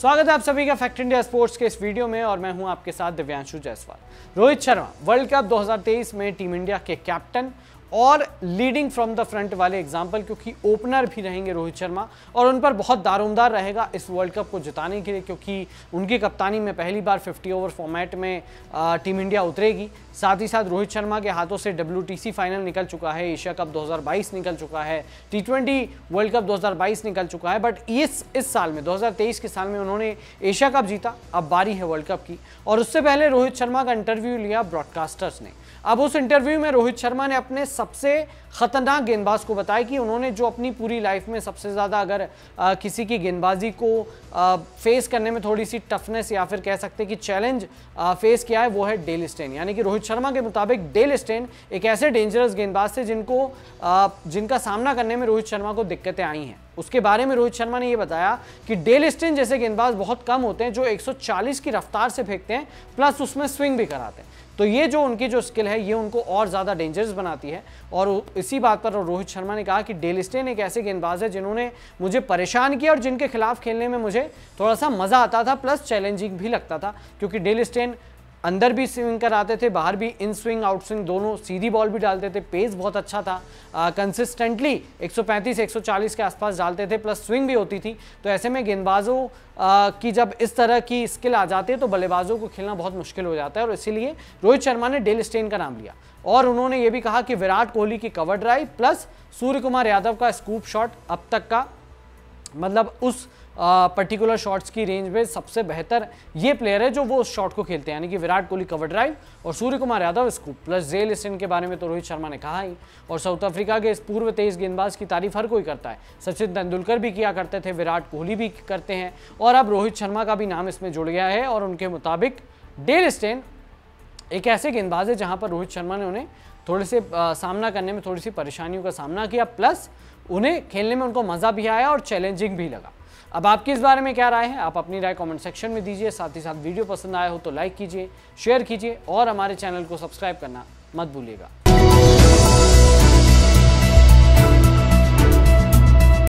स्वागत है आप सभी का फैक्ट इंडिया स्पोर्ट्स के इस वीडियो में और मैं हूं आपके साथ दिव्यांशु जायसवाल रोहित शर्मा वर्ल्ड कप 2023 में टीम इंडिया के कैप्टन और लीडिंग फ्रॉम द फ्रंट वाले एग्जाम्पल क्योंकि ओपनर भी रहेंगे रोहित शर्मा और उन पर बहुत दारोमदार रहेगा इस वर्ल्ड कप को जिताने के लिए क्योंकि उनकी कप्तानी में पहली बार 50 ओवर फॉर्मेट में आ, टीम इंडिया उतरेगी साथ ही साथ रोहित शर्मा के हाथों से डब्ल्यू फाइनल निकल चुका है एशिया कप दो निकल चुका है टी वर्ल्ड कप दो निकल चुका है बट इस इस साल में दो के साल में उन्होंने एशिया कप जीता अब बारी है वर्ल्ड कप की और उससे पहले रोहित शर्मा का इंटरव्यू लिया ब्रॉडकास्टर्स ने अब उस इंटरव्यू में रोहित शर्मा ने अपने सबसे ख़तरनाक गेंदबाज को बताया कि उन्होंने जो अपनी पूरी लाइफ में सबसे ज़्यादा अगर आ, किसी की गेंदबाजी को आ, फेस करने में थोड़ी सी टफनेस या फिर कह सकते हैं कि चैलेंज आ, फेस किया है वो है डेल स्टेन यानी कि रोहित शर्मा के मुताबिक डेल स्टेन एक ऐसे डेंजरस गेंदबाज थे जिनको आ, जिनका सामना करने में रोहित शर्मा को दिक्कतें आई हैं उसके बारे में रोहित शर्मा ने यह बताया कि डेल स्टेन जैसे गेंदबाज बहुत कम होते हैं जो 140 की रफ्तार से फेंकते हैं प्लस उसमें स्विंग भी कराते हैं तो ये जो उनकी जो स्किल है ये उनको और ज़्यादा डेंजरस बनाती है और इसी बात पर रोहित शर्मा ने कहा कि डेल स्टेन एक ऐसे गेंदबाज है जिन्होंने मुझे परेशान किया और जिनके खिलाफ खेलने में मुझे थोड़ा सा मज़ा आता था प्लस चैलेंजिंग भी लगता था क्योंकि डेल स्टेन अंदर भी स्विंग कराते थे बाहर भी इन स्विंग आउट स्विंग दोनों सीधी बॉल भी डालते थे पेस बहुत अच्छा था कंसिस्टेंटली 135 140 के आसपास डालते थे प्लस स्विंग भी होती थी तो ऐसे में गेंदबाजों की जब इस तरह की स्किल आ जाती है तो बल्लेबाजों को खेलना बहुत मुश्किल हो जाता है और इसीलिए रोहित शर्मा ने डेल स्टेन का नाम लिया और उन्होंने ये भी कहा कि विराट कोहली की cover drive plus Surya Kumar Yadav का स्कूप शॉट अब तक का मतलब उस पर्टिकुलर शॉट्स की रेंज में सबसे बेहतर ये प्लेयर है जो वो उस शॉट को खेलते हैं यानी कि विराट कोहली कवर ड्राइव और सूर्य कुमार यादव स्कूप प्लस जे लिस्टन के बारे में तो रोहित शर्मा ने कहा ही और साउथ अफ्रीका के इस पूर्व तेज गेंदबाज की तारीफ हर कोई करता है सचिन तेंदुलकर भी किया करते थे विराट कोहली भी करते हैं और अब रोहित शर्मा का भी नाम इसमें जुड़ गया है और उनके मुताबिक डेल स्टेन एक ऐसे गेंदबाज है जहां पर रोहित शर्मा ने उन्हें थोड़े से आ, सामना करने में थोड़ी सी परेशानियों का सामना किया प्लस उन्हें खेलने में उनको मज़ा भी आया और चैलेंजिंग भी लगा अब आपकी इस बारे में क्या राय है आप अपनी राय कमेंट सेक्शन में दीजिए साथ ही साथ वीडियो पसंद आया हो तो लाइक कीजिए शेयर कीजिए और हमारे चैनल को सब्सक्राइब करना मत भूलिएगा